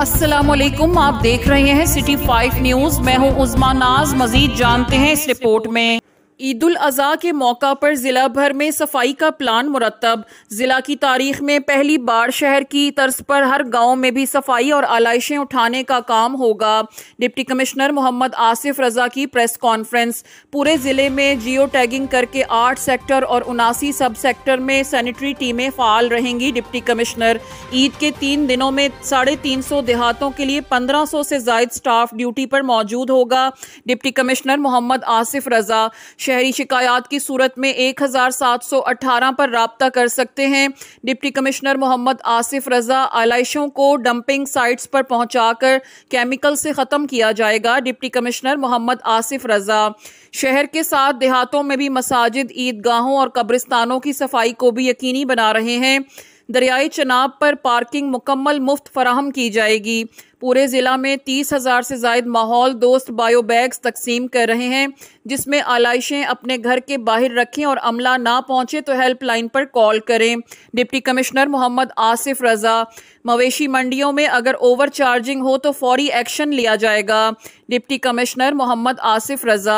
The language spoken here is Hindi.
असलम आप देख रहे हैं सिटी फाइव न्यूज मैं हूं उजमा नाज मजीद जानते हैं इस रिपोर्ट में ईद अज़ी के मौका पर ज़िला भर में सफाई का प्लान मुरतब ज़िला की तारीख में पहली बार शहर की तर्ज पर हर गांव में भी सफाई और आलाइशें उठाने का काम होगा डिप्टी कमिश्नर मोहम्मद आसिफ रज़ा की प्रेस कॉन्फ्रेंस पूरे ज़िले में जियो टैगिंग करके आठ सेक्टर और उनासी सब सेक्टर में सैनिटरी टीमें फ़ाल रहेंगी डिप्टी कमिश्नर ईद के तीन दिनों में साढ़े तीन सौ देहातों के लिए पंद्रह सौ से जायद स्टाफ ड्यूटी पर मौजूद होगा डिप्टी कमिश्नर मोहम्मद आसिफ रज़ा शहरी शिकायात की सूरत में 1718 पर रबता कर सकते हैं डिप्टी कमिश्नर मोहम्मद आसिफ रजा आलाइशों को डंपिंग साइट्स पर पहुंचाकर केमिकल से ख़त्म किया जाएगा डिप्टी कमिश्नर मोहम्मद आसिफ रजा शहर के साथ देहातों में भी मसाजिद ईदगाहों और कब्रिस्तानों की सफाई को भी यकीनी बना रहे हैं दरियाई चनाब पर पार्किंग मुकम्मल मुफ्त फराहम की जाएगी पूरे ज़िला में तीस हज़ार से जायद माहौल दोस्त बायो बैग तकसीम कर रहे हैं जिसमें आलाइशें अपने घर के बाहर रखें और अमला ना पहुँचे तो हेल्पलाइन पर कॉल करें डिप्टी कमिश्नर मोहम्मद आसिफ रज़ा मवेशी मंडियों में अगर ओवर चार्जिंग हो तो फौरी एक्शन लिया जाएगा डिप्टी कमिश्नर मोहम्मद आसिफ रज़ा